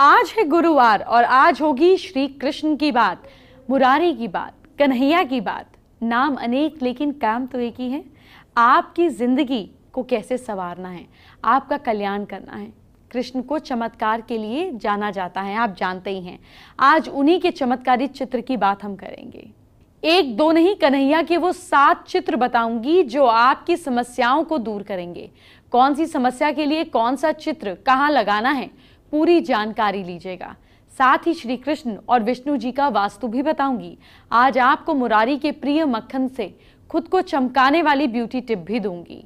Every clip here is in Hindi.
आज है गुरुवार और आज होगी श्री कृष्ण की बात मुरारी की बात कन्हैया की बात नाम अनेक लेकिन काम तो एक ही है आपकी ज़िंदगी को कैसे संवारना है आपका कल्याण करना है कृष्ण को चमत्कार के लिए जाना जाता है आप जानते ही हैं आज उन्हीं के चमत्कारी चित्र की बात हम करेंगे एक दो नहीं कन्हैया के वो सात चित्र बताऊंगी जो आपकी समस्याओं को दूर करेंगे कौन सी समस्या के लिए कौन सा चित्र कहाँ लगाना है पूरी जानकारी लीजिएगा साथ ही श्री कृष्ण और विष्णु जी का वास्तु भी बताऊंगी आज आपको मुरारी के प्रिय मक्खन से खुद को चमकाने वाली ब्यूटी टिप भी दूंगी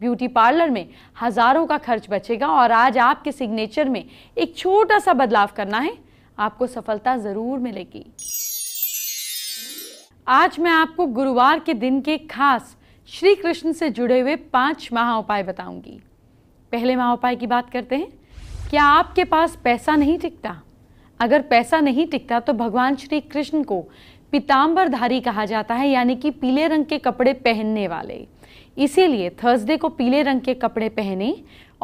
ब्यूटी पार्लर में हजारों का खर्च बचेगा और आज आपके सिग्नेचर में एक छोटा सा बदलाव करना है आपको सफलता जरूर मिलेगी आज मैं आपको गुरुवार के दिन के खास श्री कृष्ण से जुड़े हुए पांच महा उपाय बताऊंगी पहले महा उपाय की बात करते हैं क्या आपके पास पैसा नहीं टिकता अगर पैसा नहीं टिकता तो भगवान श्री कृष्ण को पीताम्बरधारी कहा जाता है यानी कि पीले रंग के कपड़े पहनने वाले इसीलिए थर्सडे को पीले रंग के कपड़े पहने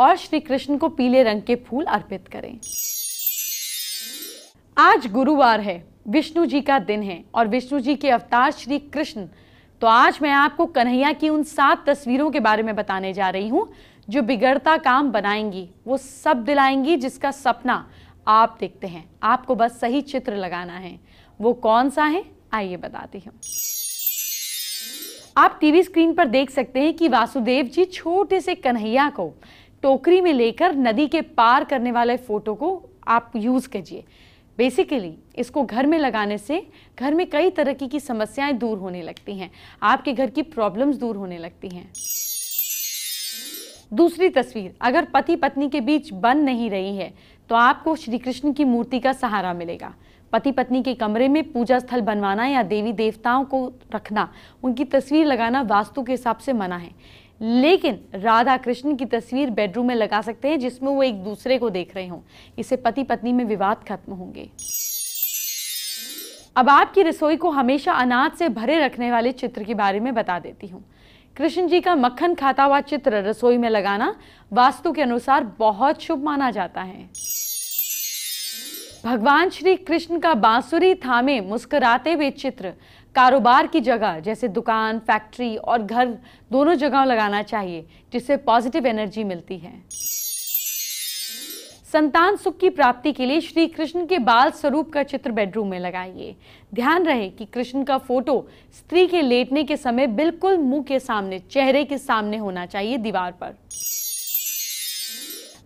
और श्री कृष्ण को पीले रंग के फूल अर्पित करें आज गुरुवार है विष्णु जी का दिन है और विष्णु जी के अवतार श्री कृष्ण तो आज मैं आपको कन्हैया की उन सात तस्वीरों के बारे में बताने जा रही हूँ जो बिगड़ता काम बनाएंगी वो सब दिलाएंगी जिसका सपना आप देखते हैं आपको बस सही चित्र लगाना है वो कौन सा है आइए बताती हूँ आप टीवी स्क्रीन पर देख सकते हैं कि वासुदेव जी छोटे से कन्हैया को टोकरी में लेकर नदी के पार करने वाले फोटो को आप यूज़ कीजिए बेसिकली इसको घर में लगाने से घर में कई तरह की समस्याएं दूर होने लगती हैं आपके घर की प्रॉब्लम्स दूर होने लगती हैं दूसरी तस्वीर अगर पति पत्नी के बीच बन नहीं रही है तो आपको श्री कृष्ण की मूर्ति का सहारा मिलेगा पति पत्नी के कमरे में पूजा स्थल बनवाना या देवी देवताओं को रखना उनकी तस्वीर लगाना वास्तु के हिसाब से मना है लेकिन राधा कृष्ण की तस्वीर बेडरूम में लगा सकते हैं जिसमें वो एक दूसरे को देख रहे हों इससे पति पत्नी में विवाद खत्म होंगे अब आपकी रसोई को हमेशा अनाज से भरे रखने वाले चित्र के बारे में बता देती हूँ कृष्ण जी का मक्खन खाता हुआ चित्र रसोई में लगाना वास्तु के अनुसार बहुत शुभ माना जाता है भगवान श्री कृष्ण का बांसुरी थामे मुस्कुराते हुए चित्र कारोबार की जगह जैसे दुकान फैक्ट्री और घर दोनों जगहों लगाना चाहिए जिससे पॉजिटिव एनर्जी मिलती है संतान सुख की प्राप्ति के लिए श्री कृष्ण के बाल स्वरूप का चित्र बेडरूम में लगाइए ध्यान रहे कि कृष्ण का फोटो स्त्री के लेटने के समय बिल्कुल मुंह के सामने चेहरे के सामने होना चाहिए दीवार पर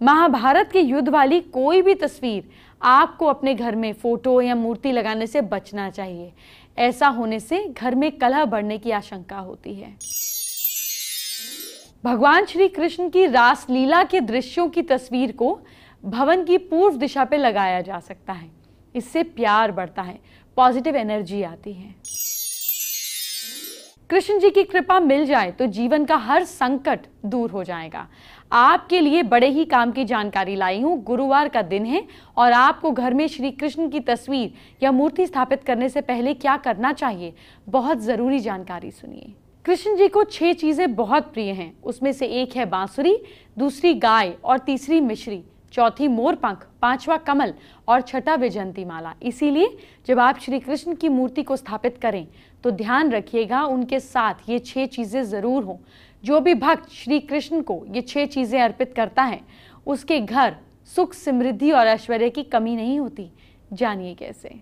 महाभारत के युद्ध वाली कोई भी तस्वीर आपको अपने घर में फोटो या मूर्ति लगाने से बचना चाहिए ऐसा होने से घर में कलह बढ़ने की आशंका होती है भगवान श्री कृष्ण की रासलीला के दृश्यों की तस्वीर को भवन की पूर्व दिशा पे लगाया जा सकता है इससे प्यार बढ़ता है पॉजिटिव एनर्जी आती है कृष्ण जी की कृपा मिल जाए तो जीवन का हर संकट दूर हो जाएगा आपके लिए बड़े ही काम की जानकारी लाई हूँ गुरुवार का दिन है और आपको घर में श्री कृष्ण की तस्वीर या मूर्ति स्थापित करने से पहले क्या करना चाहिए बहुत ज़रूरी जानकारी सुनिए कृष्ण जी को छह चीज़ें बहुत प्रिय हैं उसमें से एक है बांसुरी दूसरी गाय और तीसरी मिश्री चौथी मोरपंख पांचवा कमल और छठा विजंती माला इसीलिए जब आप श्री कृष्ण की मूर्ति को स्थापित करें तो ध्यान रखिएगा उनके साथ ये छह चीज़ें ज़रूर हों जो भी भक्त श्री कृष्ण को ये छह चीज़ें अर्पित करता है उसके घर सुख समृद्धि और ऐश्वर्य की कमी नहीं होती जानिए कैसे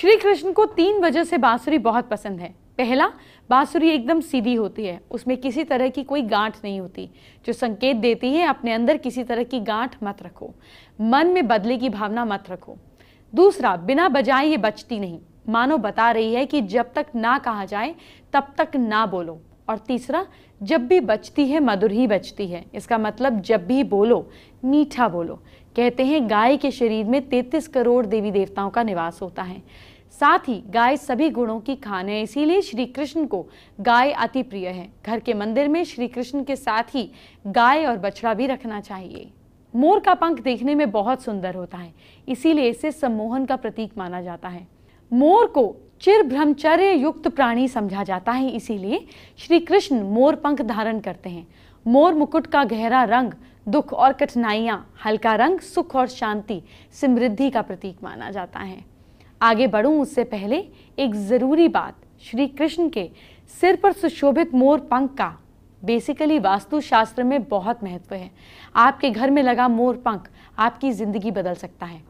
श्री कृष्ण को तीन वजह से बांसुरी बहुत पसंद है पहला बांसुरी एकदम सीधी होती है उसमें किसी तरह की कोई गांठ नहीं होती जो संकेत देती है अपने अंदर किसी तरह की गांठ मत रखो मन में बदले की भावना मत रखो दूसरा बिना बजाए ये बचती नहीं मानो बता रही है कि जब तक ना कहा जाए तब तक ना बोलो और तीसरा जब भी बचती है मधुर ही बचती है इसका मतलब जब भी बोलो मीठा बोलो कहते हैं गाय के शरीर में 33 करोड़ देवी देवताओं का निवास होता है साथ ही गाय सभी गुणों की खान है इसीलिए श्री कृष्ण को गाय अति प्रिय है घर के मंदिर में श्री कृष्ण के साथ ही गाय और बछड़ा भी रखना चाहिए मोर का पंख देखने में बहुत सुंदर होता है इसीलिए इसे सम्मोहन का प्रतीक माना जाता है मोर को चिर ब्रह्मचर्य युक्त प्राणी समझा जाता है इसीलिए श्री कृष्ण मोर पंख धारण करते हैं मोर मुकुट का गहरा रंग दुख और कठिनाइयाँ हल्का रंग सुख और शांति समृद्धि का प्रतीक माना जाता है आगे बढ़ूं उससे पहले एक ज़रूरी बात श्री कृष्ण के सिर पर सुशोभित मोर पंख का बेसिकली वास्तुशास्त्र में बहुत महत्व है आपके घर में लगा मोर पंख आपकी ज़िंदगी बदल सकता है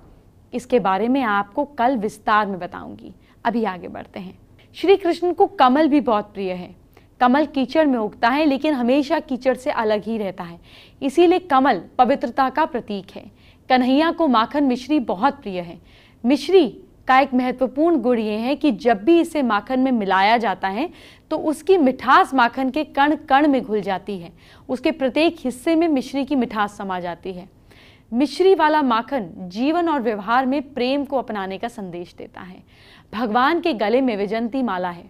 इसके बारे में आपको कल विस्तार में बताऊंगी अभी आगे बढ़ते हैं श्री कृष्ण को कमल भी बहुत प्रिय है कमल कीचड़ में उगता है लेकिन हमेशा कीचड़ से अलग ही रहता है इसीलिए कमल पवित्रता का प्रतीक है कन्हैया को माखन मिश्री बहुत प्रिय है मिश्री का एक महत्वपूर्ण गुण ये है कि जब भी इसे माखन में मिलाया जाता है तो उसकी मिठास माखन के कण कण में घुल जाती है उसके प्रत्येक हिस्से में मिश्री की मिठास समा जाती है मिश्री वाला माखन जीवन और व्यवहार में प्रेम को अपनाने का संदेश देता है भगवान के गले में विजंती माला है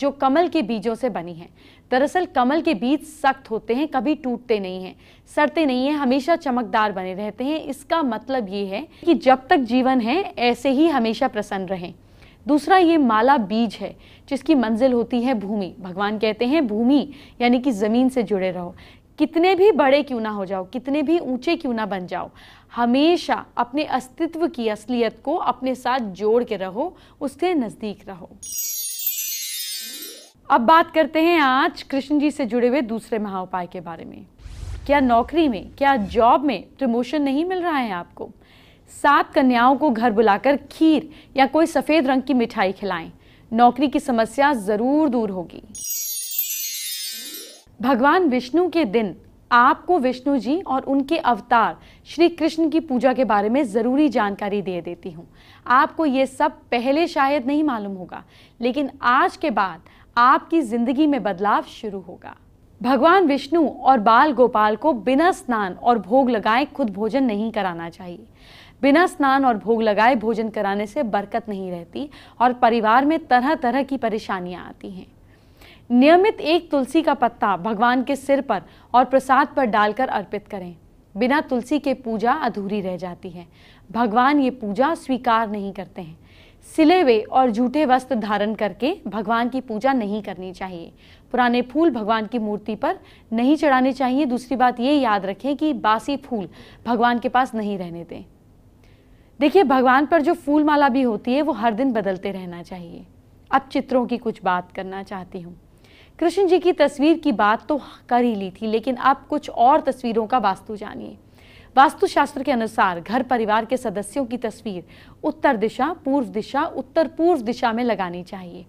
जो कमल के बीजों से बनी है दरअसल कमल के बीज सख्त होते हैं कभी टूटते नहीं हैं सड़ते नहीं हैं हमेशा चमकदार बने रहते हैं इसका मतलब ये है कि जब तक जीवन है ऐसे ही हमेशा प्रसन्न रहें दूसरा ये माला बीज है जिसकी मंजिल होती है भूमि भगवान कहते हैं भूमि यानी कि ज़मीन से जुड़े रहो कितने भी बड़े क्यों ना हो जाओ कितने भी ऊंचे क्यों ना बन जाओ हमेशा अपने अस्तित्व की असलियत को अपने साथ जोड़ के रहो उसके नज़दीक रहो अब बात करते हैं आज कृष्ण जी से जुड़े हुए दूसरे महा उपाय के बारे में क्या नौकरी में क्या जॉब में प्रमोशन नहीं मिल रहा है आपको सात कन्याओं को घर बुलाकर खीर या कोई सफ़ेद रंग की मिठाई खिलाएं नौकरी की समस्या ज़रूर दूर होगी भगवान विष्णु के दिन आपको विष्णु जी और उनके अवतार श्री कृष्ण की पूजा के बारे में ज़रूरी जानकारी दे देती हूँ आपको ये सब पहले शायद नहीं मालूम होगा लेकिन आज के बाद आपकी जिंदगी में बदलाव शुरू होगा भगवान विष्णु और बाल गोपाल को बिना स्नान और भोग लगाए खुद भोजन नहीं कराना चाहिए बिना स्नान और भोग लगाए भोजन कराने से बरकत नहीं रहती और परिवार में तरह तरह की परेशानियां आती हैं नियमित एक तुलसी का पत्ता भगवान के सिर पर और प्रसाद पर डालकर अर्पित करें बिना तुलसी के पूजा अधूरी रह जाती है भगवान ये पूजा स्वीकार नहीं करते हैं सिले हुए और झूठे वस्त्र धारण करके भगवान की पूजा नहीं करनी चाहिए पुराने फूल भगवान की मूर्ति पर नहीं चढ़ाने चाहिए दूसरी बात ये याद रखें कि बासी फूल भगवान के पास नहीं रहने दें देखिए भगवान पर जो फूल माला भी होती है वो हर दिन बदलते रहना चाहिए अब चित्रों की कुछ बात करना चाहती हूँ कृष्ण जी की तस्वीर की बात तो कर ही ली थी लेकिन आप कुछ और तस्वीरों का वास्तु जानिए वास्तुशास्त्र के अनुसार घर परिवार के सदस्यों की तस्वीर उत्तर दिशा पूर्व दिशा उत्तर पूर्व दिशा में लगानी चाहिए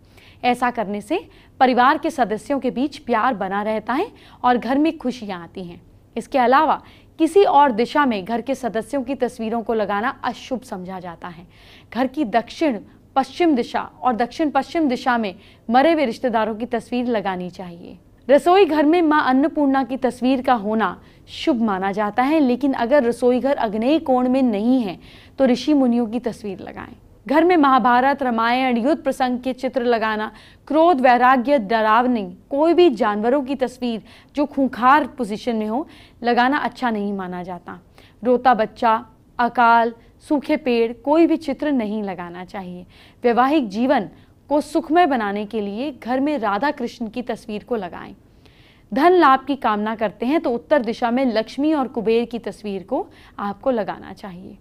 ऐसा करने से परिवार के सदस्यों के बीच प्यार बना रहता है और घर में खुशियाँ आती हैं इसके अलावा किसी और दिशा में घर के सदस्यों की तस्वीरों को लगाना अशुभ समझा जाता है घर की दक्षिण पश्चिम दिशा और दक्षिण पश्चिम दिशा में मरे हुए रिश्तेदारों की तस्वीर लगानी चाहिए रसोई घर में मां अन्नपूर्णा की तस्वीर का होना शुभ माना जाता है लेकिन अगर रसोई घर अग्नेय कोण में नहीं है तो ऋषि मुनियों की तस्वीर लगाएं घर में महाभारत रामायण युद्ध प्रसंग के चित्र लगाना क्रोध वैराग्य डरावनी कोई भी जानवरों की तस्वीर जो खूंखार पोजीशन में हो लगाना अच्छा नहीं माना जाता रोता बच्चा अकाल सूखे पेड़ कोई भी चित्र नहीं लगाना चाहिए वैवाहिक जीवन को सुखमय बनाने के लिए घर में राधा कृष्ण की तस्वीर को लगाएं धन लाभ की कामना करते हैं तो उत्तर दिशा में लक्ष्मी और कुबेर की तस्वीर को आपको लगाना चाहिए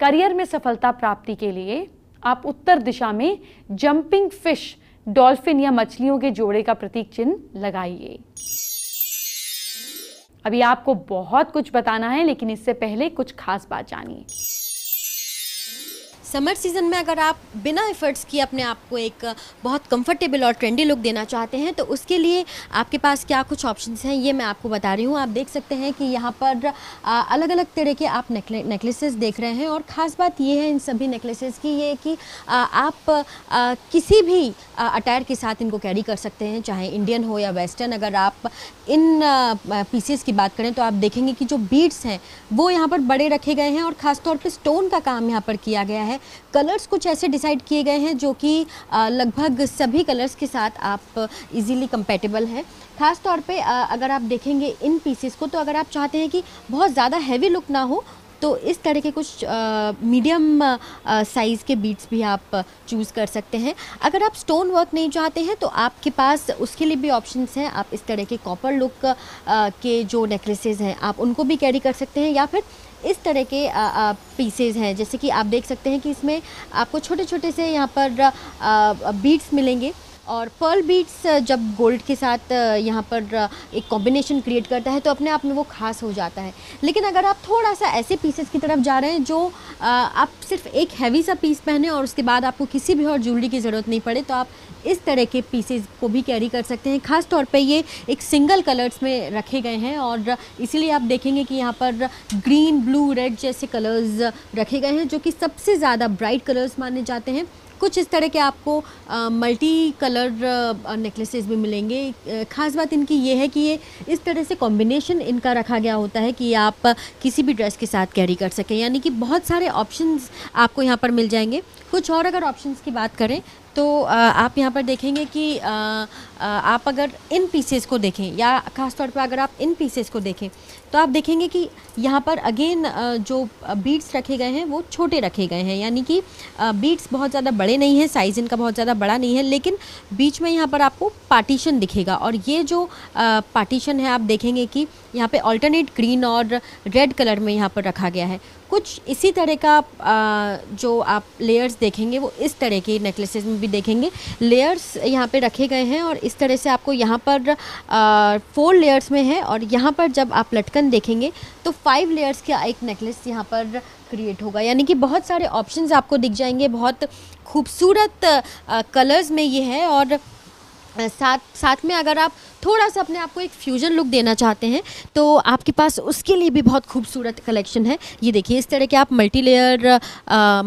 करियर में सफलता प्राप्ति के लिए आप उत्तर दिशा में जंपिंग फिश डॉल्फिन या मछलियों के जोड़े का प्रतीक चिन्ह लगाइए अभी आपको बहुत कुछ बताना है लेकिन इससे पहले कुछ खास बात जानिए समर सीज़न में अगर आप बिना एफर्ट्स किए अपने आप को एक बहुत कंफर्टेबल और ट्रेंडी लुक देना चाहते हैं तो उसके लिए आपके पास क्या कुछ ऑप्शंस हैं ये मैं आपको बता रही हूँ आप देख सकते हैं कि यहाँ पर अलग अलग तरह के आप नेकले नेकलेसेस देख रहे हैं और ख़ास बात ये है इन सभी नेकलेसेस की ये कि आप किसी भी अटायर के साथ इनको कैरी कर सकते हैं चाहे इंडियन हो या वेस्टर्न अगर आप इन पीसीस की बात करें तो आप देखेंगे कि जो बीड्स हैं वो यहाँ पर बड़े रखे गए हैं और ख़ासतौर पर स्टोन का काम यहाँ पर किया गया है कलर्स कुछ ऐसे डिसाइड किए गए हैं जो कि लगभग सभी कलर्स के साथ आप इजीली कंपेटेबल हैं ख़ास तौर पे अगर आप देखेंगे इन पीसेस को तो अगर आप चाहते हैं कि बहुत ज़्यादा हैवी लुक ना हो तो इस तरह के कुछ मीडियम साइज़ के बीट्स भी आप चूज़ कर सकते हैं अगर आप स्टोन वर्क नहीं चाहते हैं तो आपके पास उसके लिए भी ऑप्शंस हैं आप इस तरह के कॉपर लुक के जो नेकलेसेज हैं आप उनको भी कैरी कर सकते हैं या फिर इस तरह के पीसेज हैं जैसे कि आप देख सकते हैं कि इसमें आपको छोटे छोटे से यहाँ पर बीट्स मिलेंगे और पर्ल बीट्स जब गोल्ड के साथ यहाँ पर एक कॉम्बिनेशन क्रिएट करता है तो अपने आप में वो खास हो जाता है लेकिन अगर आप थोड़ा सा ऐसे पीसेस की तरफ जा रहे हैं जो आप सिर्फ एक हैवी सा पीस पहने और उसके बाद आपको किसी भी और ज्वेलरी की ज़रूरत नहीं पड़े तो आप इस तरह के पीसेज को भी कैरी कर सकते हैं ख़ास तौर पे ये एक सिंगल कलर्स में रखे गए हैं और इसीलिए आप देखेंगे कि यहाँ पर ग्रीन ब्लू रेड जैसे कलर्स रखे गए हैं जो कि सबसे ज़्यादा ब्राइट कलर्स माने जाते हैं कुछ इस तरह के आपको मल्टी कलर नेकलेसेस भी मिलेंगे ख़ास बात इनकी ये है कि ये इस तरह से कॉम्बिनेशन इनका रखा गया होता है कि आप किसी भी ड्रेस के साथ कैरी कर सकें यानी कि बहुत सारे ऑप्शंस आपको यहाँ पर मिल जाएंगे कुछ और अगर ऑप्शंस की बात करें तो आ, आप यहाँ पर देखेंगे कि आ, आ, आप अगर इन पीसेस को देखें या ख़ास तौर पर अगर आप इन पीसेस को देखें तो आप देखेंगे कि यहाँ पर अगेन जो बीट्स रखे गए हैं वो छोटे रखे गए हैं यानी कि बीट्स बहुत ज़्यादा बड़े नहीं हैं साइज़ इनका बहुत ज़्यादा बड़ा नहीं है लेकिन बीच में यहाँ पर आपको पार्टीशन दिखेगा और ये जो पार्टीशन है आप देखेंगे कि यहाँ पे ऑल्टरनेट ग्रीन और रेड कलर में यहाँ पर रखा गया है कुछ इसी तरह का आ, जो आप लेयर्स देखेंगे वो इस तरह के नेकलेसेस में भी देखेंगे लेयर्स यहाँ पे रखे गए हैं और इस तरह से आपको यहाँ पर आ, फोर लेयर्स में है और यहाँ पर जब आप लटकन देखेंगे तो फाइव लेयर्स का एक नेकलेस यहाँ पर क्रिएट होगा यानी कि बहुत सारे ऑप्शंस आपको दिख जाएंगे बहुत खूबसूरत कलर्स में ये है और साथ साथ में अगर आप थोड़ा सा अपने आप को एक फ्यूजन लुक देना चाहते हैं तो आपके पास उसके लिए भी बहुत खूबसूरत कलेक्शन है ये देखिए इस तरह के आप मल्टी लेयर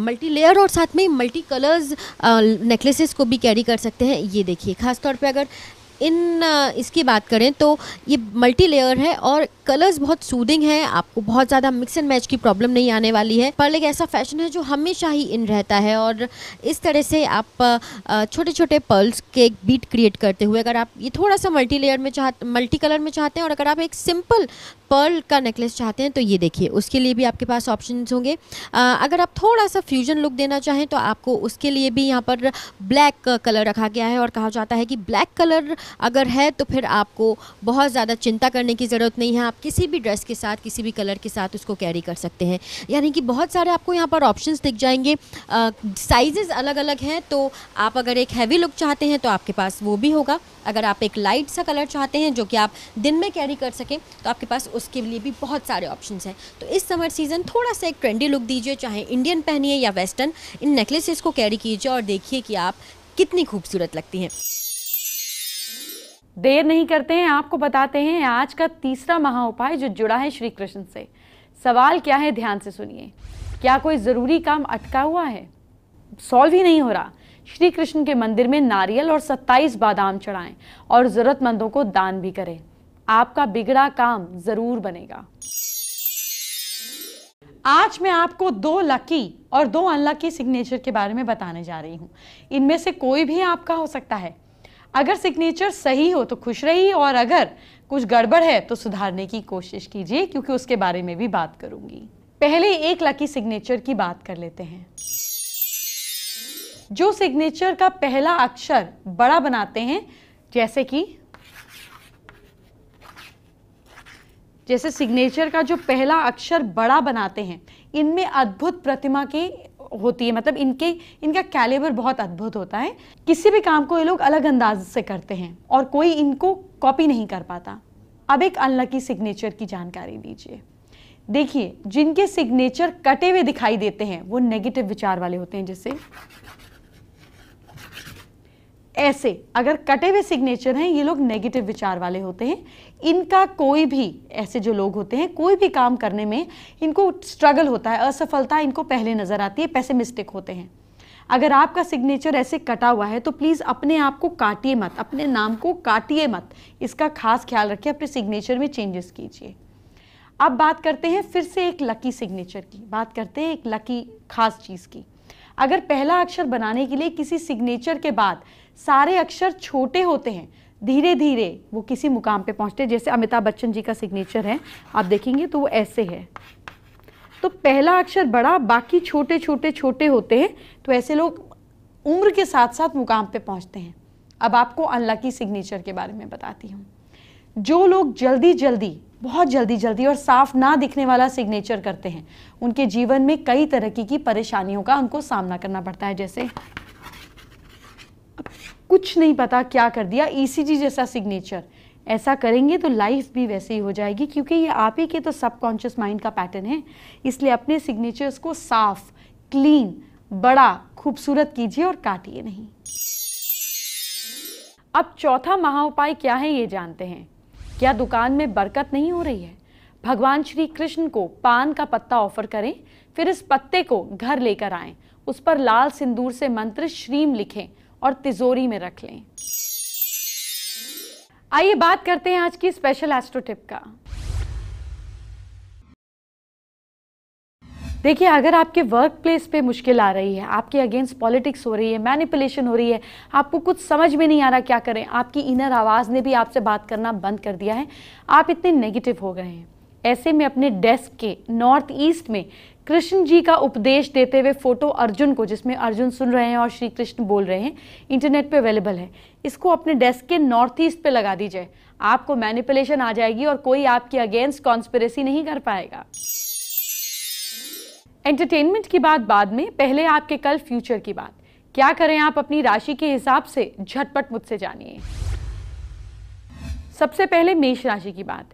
मल्टी लेयर और साथ में मल्टी कलर्स नेकलेसेस को भी कैरी कर सकते हैं ये देखिए खासतौर पे अगर इन इसकी बात करें तो ये मल्टी लेयर है और कलर्स बहुत सूदिंग है आपको बहुत ज़्यादा मिक्स एंड मैच की प्रॉब्लम नहीं आने वाली है पर एक ऐसा फैशन है जो हमेशा ही इन रहता है और इस तरह से आप छोटे छोटे पर्ल्स के एक बीट क्रिएट करते हुए अगर आप ये थोड़ा सा मल्टी लेयर में चाह मल्टी कलर में चाहते हैं और अगर आप एक सिंपल पर्ल का नेकलेस चाहते हैं तो ये देखिए उसके लिए भी आपके पास ऑप्शन होंगे अगर आप थोड़ा सा फ्यूजन लुक देना चाहें तो आपको उसके लिए भी यहाँ पर ब्लैक कलर रखा गया है और कहा जाता है कि ब्लैक कलर अगर है तो फिर आपको बहुत ज़्यादा चिंता करने की ज़रूरत नहीं है आप आप किसी भी ड्रेस के साथ किसी भी कलर के साथ उसको कैरी कर सकते हैं यानी कि बहुत सारे आपको यहाँ पर ऑप्शंस दिख जाएंगे साइजेस अलग अलग हैं तो आप अगर एक हैवी लुक चाहते हैं तो आपके पास वो भी होगा अगर आप एक लाइट सा कलर चाहते हैं जो कि आप दिन में कैरी कर सकें तो आपके पास उसके लिए भी बहुत सारे ऑप्शन हैं तो इस समर सीज़न थोड़ा सा एक ट्रेंडी लुक दीजिए चाहे इंडियन पहनिए या वेस्टर्न इन नेकलेसेस को कैरी कीजिए और देखिए कि आप कितनी खूबसूरत लगती हैं देर नहीं करते हैं आपको बताते हैं आज का तीसरा महा उपाय जो जुड़ा है श्री कृष्ण से सवाल क्या है ध्यान से सुनिए क्या कोई ज़रूरी काम अटका हुआ है सॉल्व ही नहीं हो रहा श्री कृष्ण के मंदिर में नारियल और 27 बादाम चढ़ाएं और ज़रूरतमंदों को दान भी करें आपका बिगड़ा काम ज़रूर बनेगा आज मैं आपको दो लकी और दो अनलकी सिग्नेचर के बारे में बताने जा रही हूँ इनमें से कोई भी आपका हो सकता है अगर सिग्नेचर सही हो तो खुश रहिए और अगर कुछ गड़बड़ है तो सुधारने की कोशिश कीजिए क्योंकि उसके बारे में भी बात करूंगी पहले एक लकी सिग्नेचर की बात कर लेते हैं जो सिग्नेचर का पहला अक्षर बड़ा बनाते हैं जैसे कि जैसे सिग्नेचर का जो पहला अक्षर बड़ा बनाते हैं इनमें अद्भुत प्रतिमा के होती है मतलब इनके इनका कैलेबर बहुत अद्भुत होता है किसी भी काम को ये लोग अलग अंदाज से करते हैं और कोई इनको कॉपी नहीं कर पाता अब एक अनलकी सिग्नेचर की जानकारी दीजिए देखिए जिनके सिग्नेचर कटे हुए दिखाई देते हैं वो नेगेटिव विचार वाले होते हैं जैसे ऐसे अगर कटे हुए सिग्नेचर हैं ये लोग नेगेटिव विचार वाले होते हैं इनका कोई भी ऐसे जो लोग होते हैं कोई भी काम करने में इनको स्ट्रगल होता है असफलता इनको पहले नज़र आती है पैसे मिस्टेक होते हैं अगर आपका सिग्नेचर ऐसे कटा हुआ है तो प्लीज़ अपने आप को काटिए मत अपने नाम को काटिए मत इसका खास ख्याल रखिए अपने सिग्नेचर में चेंजेस कीजिए अब बात करते हैं फिर से एक लकी सिग्नेचर की बात करते हैं एक लकी खास चीज़ की अगर पहला अक्षर बनाने के लिए किसी सिग्नेचर के बाद सारे अक्षर छोटे होते हैं धीरे धीरे वो किसी मुकाम पे पहुंचते हैं जैसे अमिताभ बच्चन जी का सिग्नेचर है आप देखेंगे तो वो ऐसे है तो पहला अक्षर बड़ा बाकी छोटे छोटे छोटे होते हैं तो ऐसे लोग उम्र के साथ साथ मुकाम पे पहुंचते हैं अब आपको अनलकी सिग्नेचर के बारे में बताती हूँ जो लोग जल्दी जल्दी बहुत जल्दी जल्दी और साफ ना दिखने वाला सिग्नेचर करते हैं उनके जीवन में कई तरह की परेशानियों का उनको सामना करना पड़ता है जैसे कुछ नहीं पता क्या कर दिया ईसीजी e जैसा सिग्नेचर ऐसा करेंगे तो लाइफ भी वैसे ही हो जाएगी क्योंकि ये आप ही के तो सबकॉन्शियस माइंड का पैटर्न है इसलिए अपने सिग्नेचर्स को साफ क्लीन बड़ा खूबसूरत कीजिए और काटिए नहीं अब चौथा महा उपाय क्या है ये जानते हैं क्या दुकान में बरकत नहीं हो रही है भगवान श्री कृष्ण को पान का पत्ता ऑफर करें फिर इस पत्ते को घर लेकर आए उस पर लाल सिंदूर से मंत्र श्रीम लिखें और तिजोरी में रख लें आइए बात करते हैं आज की स्पेशल एस्ट्रो टिप का देखिए अगर आपके वर्क प्लेस पर मुश्किल आ रही है आपके अगेंस्ट पॉलिटिक्स हो रही है मैनिपुलेशन हो रही है आपको कुछ समझ में नहीं आ रहा क्या करें आपकी इनर आवाज़ ने भी आपसे बात करना बंद कर दिया है आप इतने नेगेटिव हो गए हैं ऐसे में अपने डेस्क के नॉर्थ ईस्ट में कृष्ण जी का उपदेश देते हुए फोटो अर्जुन को जिसमें अर्जुन सुन रहे हैं और श्री कृष्ण बोल रहे हैं इंटरनेट पे अवेलेबल है इसको अपने डेस्क के नॉर्थ ईस्ट पे लगा दीजिए आपको मैनिपुलेशन आ जाएगी और कोई आपके अगेंस्ट कॉन्स्परेसी नहीं कर पाएगा एंटरटेनमेंट की बात बाद में पहले आपके कल फ्यूचर की बात क्या करें आप अपनी राशि के हिसाब से झटपट मुझसे जानिए सबसे पहले मेष राशि की बात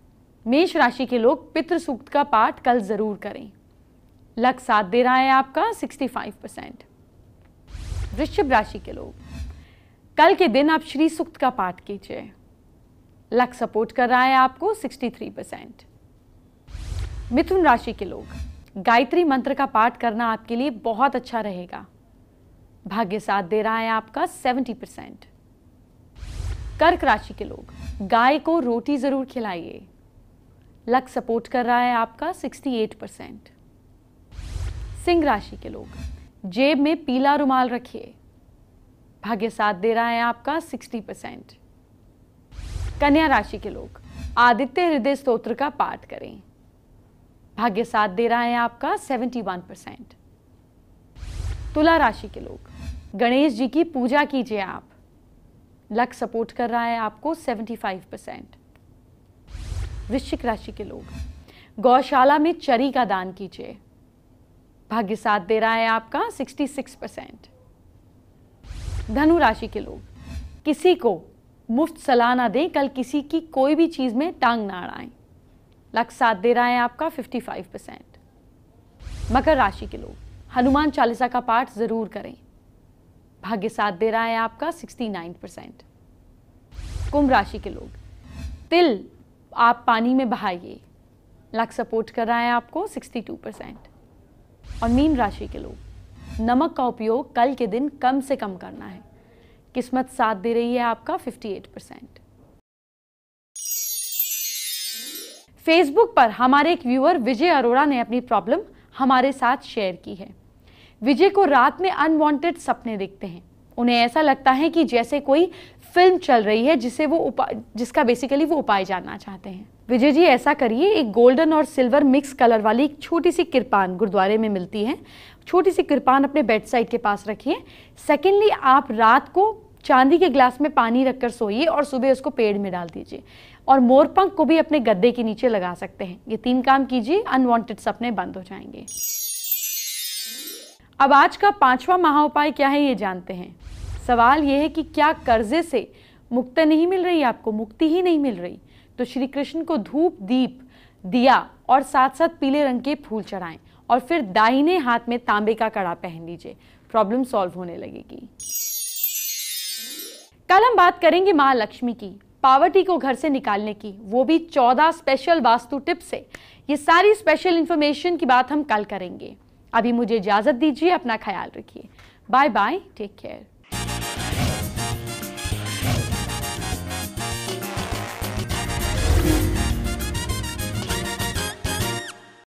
मेष राशि के लोग पितृ सूक्त का पाठ कल जरूर करें लक साथ दे रहा है आपका 65 परसेंट वृश्चिक राशि के लोग कल के दिन आप श्री सूक्त का पाठ कीजिए लक सपोर्ट कर रहा है आपको 63 परसेंट मिथुन राशि के लोग गायत्री मंत्र का पाठ करना आपके लिए बहुत अच्छा रहेगा भाग्य साथ दे रहा है आपका 70 परसेंट कर्क राशि के लोग गाय को रोटी ज़रूर खिलाइए लक सपोर्ट कर रहा है आपका 68 परसेंट सिंह राशि के लोग जेब में पीला रुमाल रखिए भाग्य साथ दे रहा है आपका 60 परसेंट कन्या राशि के लोग आदित्य हृदय स्त्रोत्र का पाठ करें भाग्य साथ दे रहा है आपका 71 परसेंट तुला राशि के लोग गणेश जी की पूजा कीजिए आप लक सपोर्ट कर रहा है आपको 75 परसेंट वृश्चिक राशि के लोग गौशाला में चरी का दान कीजिए भाग्य साथ दे रहा है आपका 66 परसेंट धनु राशि के लोग किसी को मुफ्त सलाह ना दें कल किसी की कोई भी चीज़ में टांग ना अड़ाएं लक साथ दे रहा है आपका 55 परसेंट मकर राशि के लोग हनुमान चालीसा का पाठ ज़रूर करें भाग्य साथ दे रहा है आपका 69 परसेंट कुंभ राशि के लोग तिल आप पानी में बहाइए लक सपोर्ट कर रहा है आपको 62 परसेंट और मीन राशि के लोग नमक का उपयोग कल के दिन कम से कम करना है किस्मत साथ दे रही है आपका 58 परसेंट फेसबुक पर हमारे एक व्यूअर विजय अरोड़ा ने अपनी प्रॉब्लम हमारे साथ शेयर की है विजय को रात में अनवांटेड सपने दिखते हैं उन्हें ऐसा लगता है कि जैसे कोई फिल्म चल रही है जिसे वो जिसका बेसिकली वो उपाय जानना चाहते हैं विजय जी ऐसा करिए एक गोल्डन और सिल्वर मिक्स कलर वाली एक छोटी सी कृपान गुरुद्वारे में मिलती है छोटी सी कृपान अपने बेड साइड के पास रखिए सेकेंडली आप रात को चांदी के ग्लास में पानी रखकर सोइए और सुबह उसको पेड़ में डाल दीजिए और मोरपंख को भी अपने गद्दे के नीचे लगा सकते हैं ये तीन काम कीजिए अनवांटेड सपने बंद हो जाएंगे अब आज का पांचवा महा उपाय क्या है ये जानते हैं सवाल ये है कि क्या कर्जे से मुक्ति नहीं मिल रही आपको मुक्ति ही नहीं मिल रही तो श्री कृष्ण को धूप दीप दिया और साथ साथ पीले रंग के फूल चढ़ाएं और फिर दाहिने हाथ में तांबे का कड़ा पहन लीजिए प्रॉब्लम सॉल्व होने लगेगी कल हम बात करेंगे माँ लक्ष्मी की पावर्टी को घर से निकालने की वो भी चौदह स्पेशल वास्तु टिप्स से ये सारी स्पेशल इन्फॉर्मेशन की बात हम कल करेंगे अभी मुझे इजाज़त दीजिए अपना ख्याल रखिए बाय बाय टेक केयर